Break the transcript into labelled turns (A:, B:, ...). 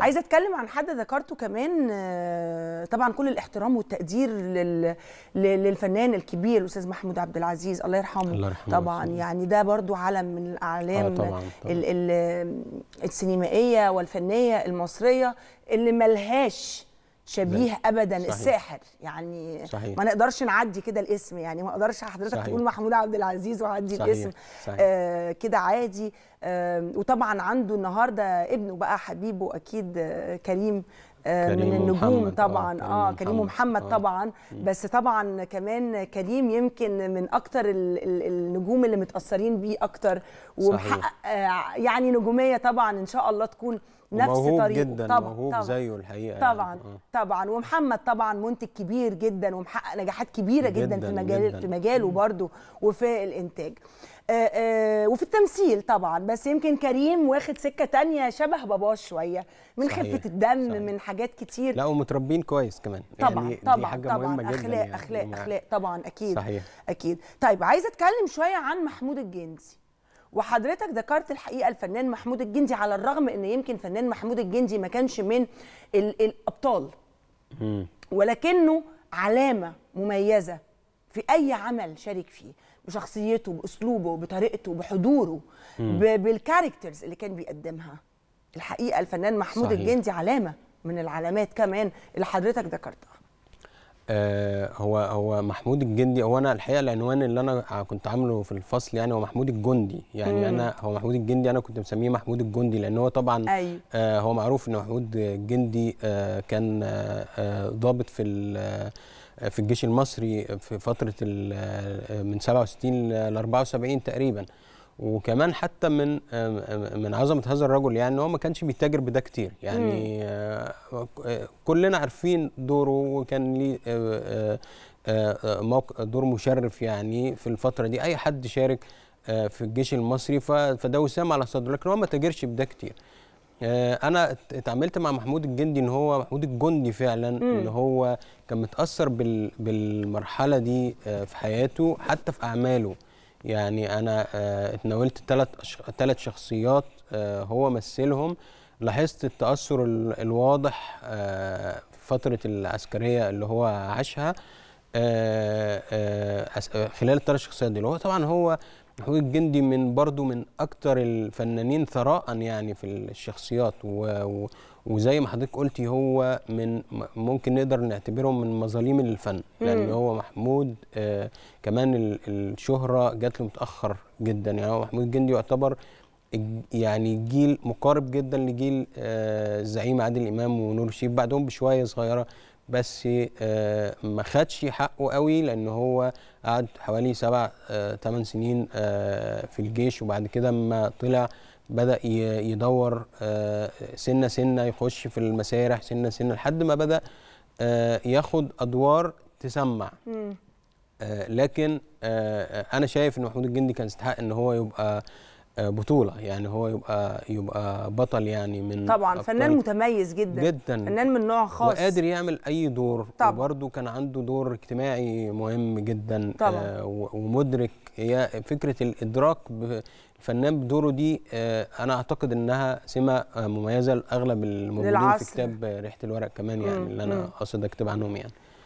A: عايزه اتكلم عن حد ذكرته كمان آه، طبعا كل الاحترام والتقدير لل... للفنان الكبير الاستاذ محمود عبد العزيز الله يرحمه, الله يرحمه طبعا رحمه. يعني ده برضو علم من الاعلام آه طبعاً طبعاً. ال... ال... السينمائيه والفنيه المصريه اللي ملهاش شبيه لا. ابدا صحيح. الساحر يعني صحيح. ما نقدرش نعدي كده الاسم يعني ما اقدرش حضرتك تقول محمود عبد العزيز وعدي الاسم آه كده عادي آه وطبعا عنده النهارده ابنه بقى حبيبه اكيد آه كريم آه، من النجوم آه، طبعا كريم اه كريم ومحمد آه. طبعا بس طبعا كمان كريم يمكن من اكتر النجوم اللي متاثرين بيه اكتر ومحقق يعني نجوميه طبعا ان شاء الله تكون نفس طريقه جدا طبعا موهوب طبعا زيه
B: الحقيقه يعني. طبعا يعني.
A: طبعا ومحمد طبعا منتج كبير جدا ومحقق نجاحات كبيره جدا, جداً في مجال جداً. في مجاله برضه وفي الانتاج آه، آه، وفي التمثيل طبعا بس يمكن كريم واخد سكه تانية شبه باباه شويه من خفه الدم صحيح. من حاجات كتير لا
B: ومتربين كويس كمان طبعا يعني طبعا دي حاجة طبعا مهمة جدا اخلاق يعني اخلاق يعني اخلاق
A: طبعا اكيد صحيح. اكيد طيب عايزه اتكلم شويه عن محمود الجندي وحضرتك ذكرت الحقيقه الفنان محمود الجندي على الرغم ان يمكن فنان محمود الجندي ما كانش من الابطال ولكنه علامه مميزه في اي عمل شارك فيه بشخصيته باسلوبه بطريقته بحضوره بالكاركترز اللي كان بيقدمها الحقيقه الفنان محمود صحيح. الجندي علامه من العلامات كمان اللي حضرتك ذكرتها
B: آه، هو هو محمود الجندي هو انا الحقيقه العنوان اللي انا كنت عامله في الفصل يعني هو محمود الجندي يعني مم. انا هو محمود الجندي انا كنت مسميه محمود الجندي لان هو طبعا أيوه. آه هو معروف ان محمود الجندي آه كان آه, آه، ضابط في آه، في الجيش المصري في فتره من 67 ل 74 تقريبا وكمان حتى من من عظمه هذا الرجل يعني هو ما كانش بيتاجر بده كتير يعني آه، كلنا عارفين دوره وكان ليه آه، آه، دور مشرف يعني في الفتره دي اي حد شارك في الجيش المصري فده وسام على صدره لكن هو ما تاجرش بده كتير انا اتعاملت مع محمود الجندي ان هو محمود الجندي فعلا ان هو كان متاثر بالمرحله دي في حياته حتى في اعماله يعني انا آه، اتناولت ثلاث شخصيات آه، هو مثلهم لاحظت التاثر الواضح آه، في فتره العسكريه اللي هو عاشها آه، آه، آه، خلال الثلاث شخصيات دي هو طبعا هو محمود الجندي من برضو من اكتر الفنانين ثراء يعني في الشخصيات و وزي ما حضرتك قلتي هو من ممكن نقدر نعتبره من مظاليم الفن لان هو محمود آه كمان الشهره جات له متاخر جدا يعني هو محمود الجندي يعتبر يعني جيل مقارب جدا لجيل الزعيم عادل امام ونور الشريف بعدهم بشويه صغيره بس آه، ما خدش حقه قوي لان هو قعد حوالي سبع ثمان آه، سنين آه، في الجيش وبعد كده اما طلع بدا يدور سنه سنه يخش في المسارح سنه سنه لحد ما بدا ياخد ادوار تسمع لكن انا شايف ان محمود الجندي كان يستحق ان هو يبقى بطوله يعني هو يبقى يبقى بطل يعني من طبعا فنان
A: متميز جدا جدا فنان من نوع خاص وقادر
B: يعمل اي دور طبعا وبرده كان عنده دور اجتماعي مهم جدا آه، طبعا آه ومدرك هي فكره الادراك الفنان بدوره دي آه انا اعتقد انها سمه آه، مميزه لاغلب الموجودين في كتاب ريحه الورق كمان يعني اللي انا قصد اكتب عنهم يعني